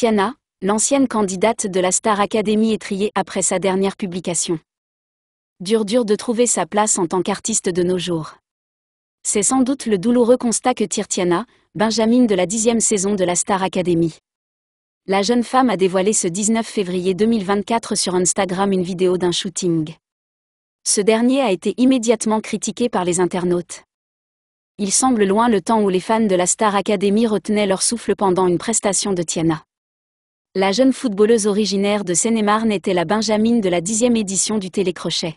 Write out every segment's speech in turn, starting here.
Tiana, l'ancienne candidate de la Star Academy est triée après sa dernière publication. Dur dur de trouver sa place en tant qu'artiste de nos jours. C'est sans doute le douloureux constat que tire Tiana, Benjamin de la dixième saison de la Star Academy. La jeune femme a dévoilé ce 19 février 2024 sur Instagram une vidéo d'un shooting. Ce dernier a été immédiatement critiqué par les internautes. Il semble loin le temps où les fans de la Star Academy retenaient leur souffle pendant une prestation de Tiana. La jeune footballeuse originaire de Seine-et-Marne était la Benjamine de la dixième édition du télécrochet.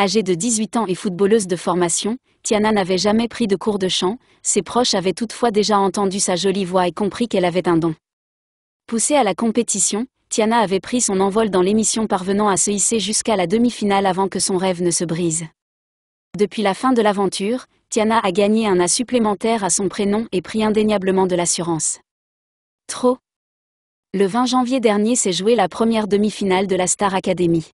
Âgée de 18 ans et footballeuse de formation, Tiana n'avait jamais pris de cours de chant, ses proches avaient toutefois déjà entendu sa jolie voix et compris qu'elle avait un don. Poussée à la compétition, Tiana avait pris son envol dans l'émission parvenant à se hisser jusqu'à la demi-finale avant que son rêve ne se brise. Depuis la fin de l'aventure, Tiana a gagné un A supplémentaire à son prénom et pris indéniablement de l'assurance. Trop, le 20 janvier dernier s'est jouée la première demi-finale de la Star Academy.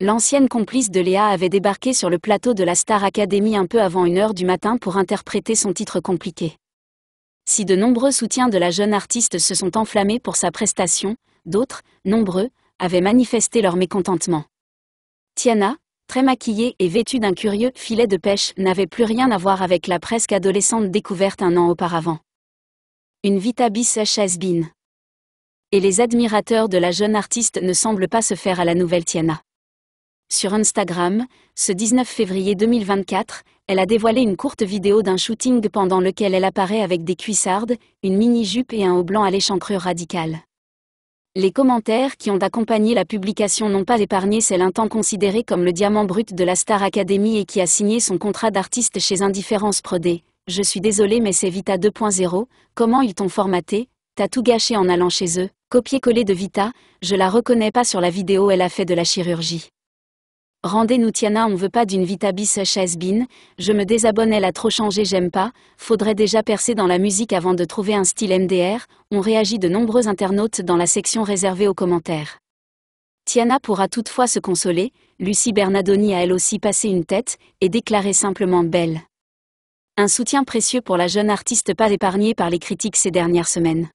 L'ancienne complice de Léa avait débarqué sur le plateau de la Star Academy un peu avant une heure du matin pour interpréter son titre compliqué. Si de nombreux soutiens de la jeune artiste se sont enflammés pour sa prestation, d'autres, nombreux, avaient manifesté leur mécontentement. Tiana, très maquillée et vêtue d'un curieux filet de pêche, n'avait plus rien à voir avec la presque adolescente découverte un an auparavant. Une Vita Bis has et les admirateurs de la jeune artiste ne semblent pas se faire à la nouvelle Tiana. Sur Instagram, ce 19 février 2024, elle a dévoilé une courte vidéo d'un shooting pendant lequel elle apparaît avec des cuissardes, une mini-jupe et un haut blanc à l'échancrure radicale. Les commentaires qui ont accompagné la publication n'ont pas épargné celle un temps considérée comme le diamant brut de la Star Academy et qui a signé son contrat d'artiste chez Indifférence Prodé. Je suis désolé, mais c'est Vita 2.0, comment ils t'ont formaté, t'as tout gâché en allant chez eux. Copier-coller de Vita, je la reconnais pas sur la vidéo elle a fait de la chirurgie. Rendez-nous Tiana on veut pas d'une Vita bis chez je me désabonne elle a trop changé j'aime pas, faudrait déjà percer dans la musique avant de trouver un style MDR, on réagit de nombreux internautes dans la section réservée aux commentaires. Tiana pourra toutefois se consoler, Lucie Bernadoni a elle aussi passé une tête, et déclaré simplement belle. Un soutien précieux pour la jeune artiste pas épargnée par les critiques ces dernières semaines.